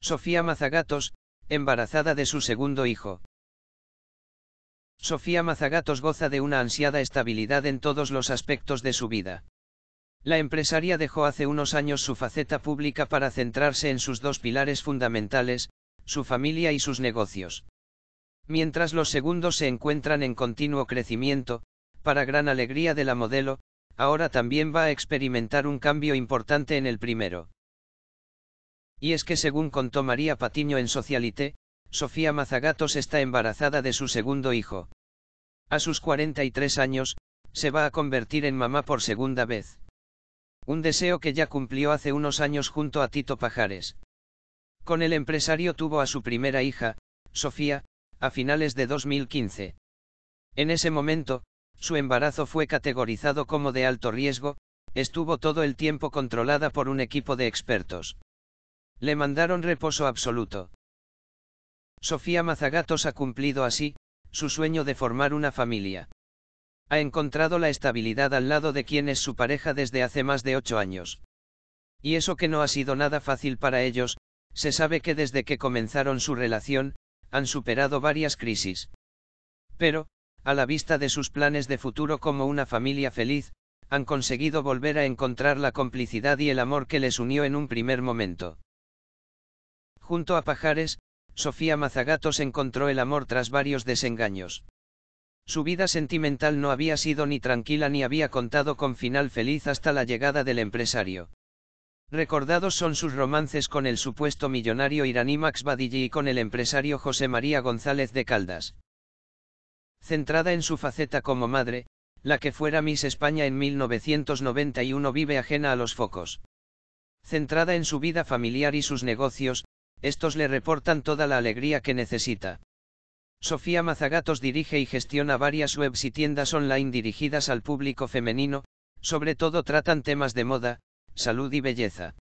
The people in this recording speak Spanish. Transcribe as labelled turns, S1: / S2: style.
S1: Sofía Mazagatos, embarazada de su segundo hijo. Sofía Mazagatos goza de una ansiada estabilidad en todos los aspectos de su vida. La empresaria dejó hace unos años su faceta pública para centrarse en sus dos pilares fundamentales, su familia y sus negocios. Mientras los segundos se encuentran en continuo crecimiento, para gran alegría de la modelo, ahora también va a experimentar un cambio importante en el primero. Y es que según contó María Patiño en Socialité, Sofía Mazagatos está embarazada de su segundo hijo. A sus 43 años, se va a convertir en mamá por segunda vez. Un deseo que ya cumplió hace unos años junto a Tito Pajares. Con el empresario tuvo a su primera hija, Sofía, a finales de 2015. En ese momento, su embarazo fue categorizado como de alto riesgo, estuvo todo el tiempo controlada por un equipo de expertos. Le mandaron reposo absoluto. Sofía Mazagatos ha cumplido así, su sueño de formar una familia. Ha encontrado la estabilidad al lado de quien es su pareja desde hace más de ocho años. Y eso que no ha sido nada fácil para ellos, se sabe que desde que comenzaron su relación, han superado varias crisis. Pero, a la vista de sus planes de futuro como una familia feliz, han conseguido volver a encontrar la complicidad y el amor que les unió en un primer momento. Junto a Pajares, Sofía Mazagatos encontró el amor tras varios desengaños. Su vida sentimental no había sido ni tranquila ni había contado con final feliz hasta la llegada del empresario. Recordados son sus romances con el supuesto millonario iraní Max Badigi y con el empresario José María González de Caldas. Centrada en su faceta como madre, la que fuera Miss España en 1991 vive ajena a los focos. Centrada en su vida familiar y sus negocios, estos le reportan toda la alegría que necesita. Sofía Mazagatos dirige y gestiona varias webs y tiendas online dirigidas al público femenino, sobre todo tratan temas de moda, salud y belleza.